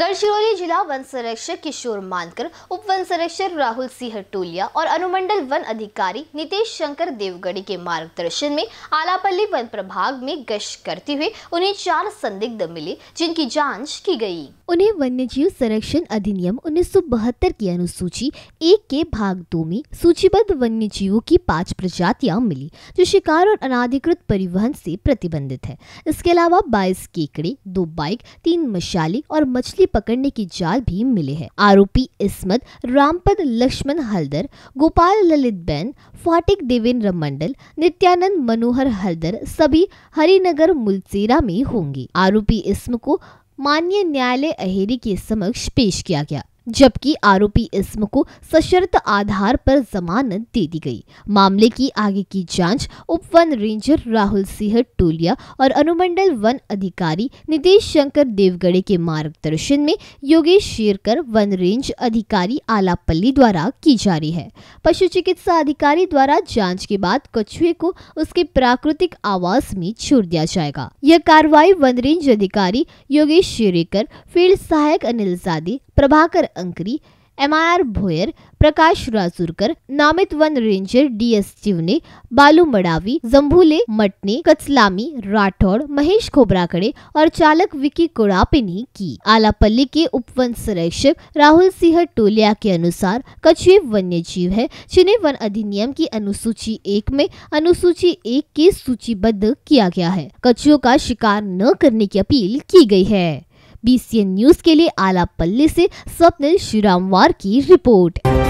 गढ़चिरौली जिला वन संरक्षक किशोर मानकर उप वन संरक्षक राहुल सिंह टोलिया और अनुमंडल वन अधिकारी नितेश शंकर देवगढ़ी के मार्गदर्शन में आलापल्ली वन प्रभाग में गश्त करते हुए उन्हें चार संदिग्ध मिले जिनकी जांच की गई उन्हें वन्यजीव संरक्षण अधिनियम 1972 की अनुसूची एक के भाग दो में सूचीबद्ध वन्य जीवों की पांच प्रजातियां मिली जो शिकार और अनाधिकृत परिवहन से प्रतिबंधित है इसके अलावा 22 केकड़े दो बाइक तीन मशाली और मछली पकड़ने की जाल भी मिले हैं आरोपी इसमत रामपद लक्ष्मण हल्दर गोपाल ललित बैन फाटिक देवेंद्र मंडल नित्यानंद मनोहर हल्दर सभी हरिनगर मुलसेरा में होंगे आरोपी इसम को माननीय न्यायालय अहेरी के समक्ष पेश किया गया जबकि आरोपी इसम को सशर्त आधार पर जमानत दे दी गई मामले की आगे की जांच उप वन रेंजर राहुल सिंह टोलिया और अनुमंडल वन अधिकारी नितेश शंकर देवगढ़े के मार्गदर्शन में योगेश शेरकर वन रेंज अधिकारी आलापल्ली द्वारा की जा रही है पशु चिकित्सा अधिकारी द्वारा जांच के बाद कछुए को उसके प्राकृतिक आवास में छोड़ दिया जाएगा यह कार्रवाई वन रेंज अधिकारी योगेश शेरेकर फील्ड सहायक Anil Jade Prabhakar Ankari M I R Bhoyar Prakash Rajurkar नामित वन ranger D S Chivane Balu Madavi जम्भूले मटने कचलामी Rathore Mahesh खोबराकड़े और चालक विकी कोड़ापे ने की आलापल्ली के उपवन संरक्षक राहुल सिंह टोलिया के अनुसार कछुए वन्य जीव है जिन्हें वन अधिनियम की अनुसूची एक में अनुसूची एक के सूचीबद्ध किया गया है कछुओं का शिकार न करने की अपील की गयी है बीसीएन न्यूज के लिए आलापल्ली से स्वप्निल श्रीरामवार की रिपोर्ट